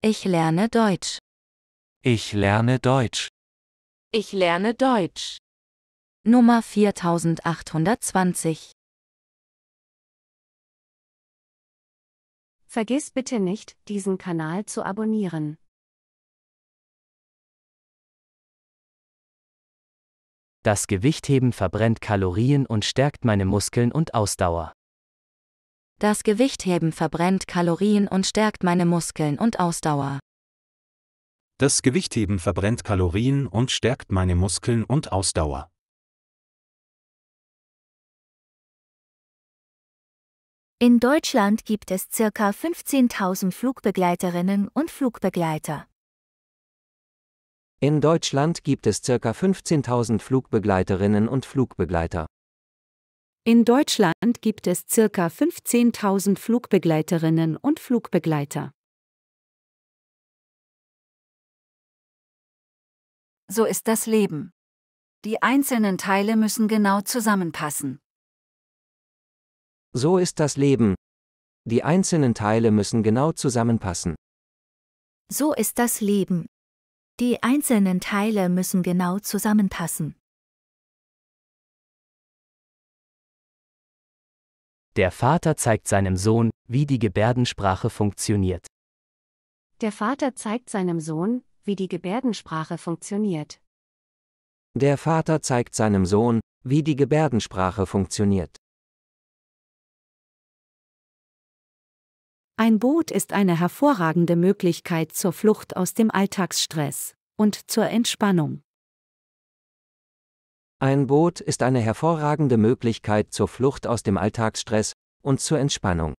Ich lerne Deutsch. Ich lerne Deutsch. Ich lerne Deutsch. Nummer 4820. Vergiss bitte nicht, diesen Kanal zu abonnieren. Das Gewichtheben verbrennt Kalorien und stärkt meine Muskeln und Ausdauer. Das Gewichtheben verbrennt Kalorien und stärkt meine Muskeln und Ausdauer. Das Gewichtheben verbrennt Kalorien und stärkt meine Muskeln und Ausdauer. In Deutschland gibt es ca. 15.000 Flugbegleiterinnen und Flugbegleiter. In Deutschland gibt es ca. 15.000 Flugbegleiterinnen und Flugbegleiter. In Deutschland gibt es circa 15.000 Flugbegleiterinnen und Flugbegleiter. So ist das Leben. Die einzelnen Teile müssen genau zusammenpassen. So ist das Leben. Die einzelnen Teile müssen genau zusammenpassen. So ist das Leben. Die einzelnen Teile müssen genau zusammenpassen. Der Vater zeigt seinem Sohn, wie die Gebärdensprache funktioniert. Der Vater zeigt seinem Sohn, wie die Gebärdensprache funktioniert. Der Vater zeigt seinem Sohn, wie die Gebärdensprache funktioniert. Ein Boot ist eine hervorragende Möglichkeit zur Flucht aus dem Alltagsstress und zur Entspannung. Ein Boot ist eine hervorragende Möglichkeit zur Flucht aus dem Alltagsstress und zur Entspannung.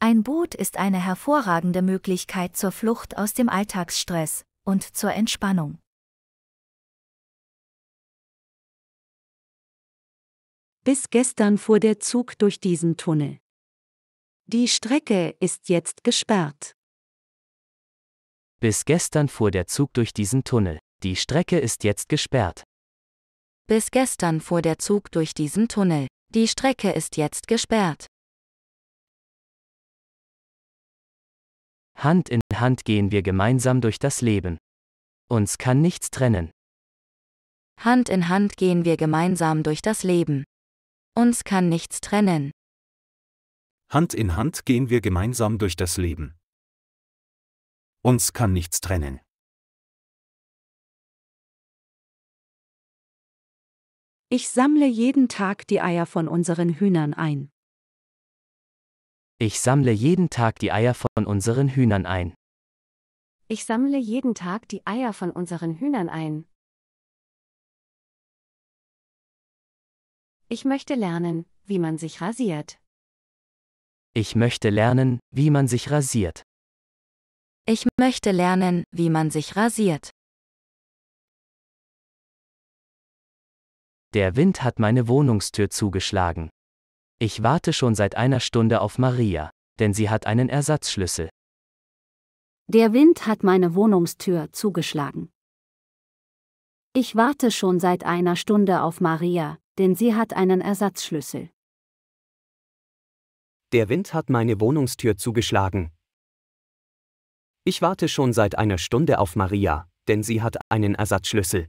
Ein Boot ist eine hervorragende Möglichkeit zur Flucht aus dem Alltagsstress und zur Entspannung. Bis gestern fuhr der Zug durch diesen Tunnel. Die Strecke ist jetzt gesperrt. Bis gestern fuhr der Zug durch diesen Tunnel. Die Strecke ist jetzt gesperrt. Bis gestern fuhr der Zug durch diesen Tunnel. Die Strecke ist jetzt gesperrt. Hand in Hand gehen wir gemeinsam durch das Leben. Uns kann nichts trennen. Hand in Hand gehen wir gemeinsam durch das Leben. Uns kann nichts trennen. Hand in Hand gehen wir gemeinsam durch das Leben. Uns kann nichts trennen. Ich sammle jeden Tag die Eier von unseren Hühnern ein. Ich sammle jeden Tag die Eier von unseren Hühnern ein. Ich sammle jeden Tag die Eier von unseren Hühnern ein. Ich möchte lernen, wie man sich rasiert. Ich möchte lernen, wie man sich rasiert. Ich möchte lernen, wie man sich rasiert. Der Wind hat meine Wohnungstür zugeschlagen. Ich warte schon seit einer Stunde auf Maria, denn sie hat einen Ersatzschlüssel. Der Wind hat meine Wohnungstür zugeschlagen. Ich warte schon seit einer Stunde auf Maria, denn sie hat einen Ersatzschlüssel. Der Wind hat meine Wohnungstür zugeschlagen. Ich warte schon seit einer Stunde auf Maria, denn sie hat einen Ersatzschlüssel.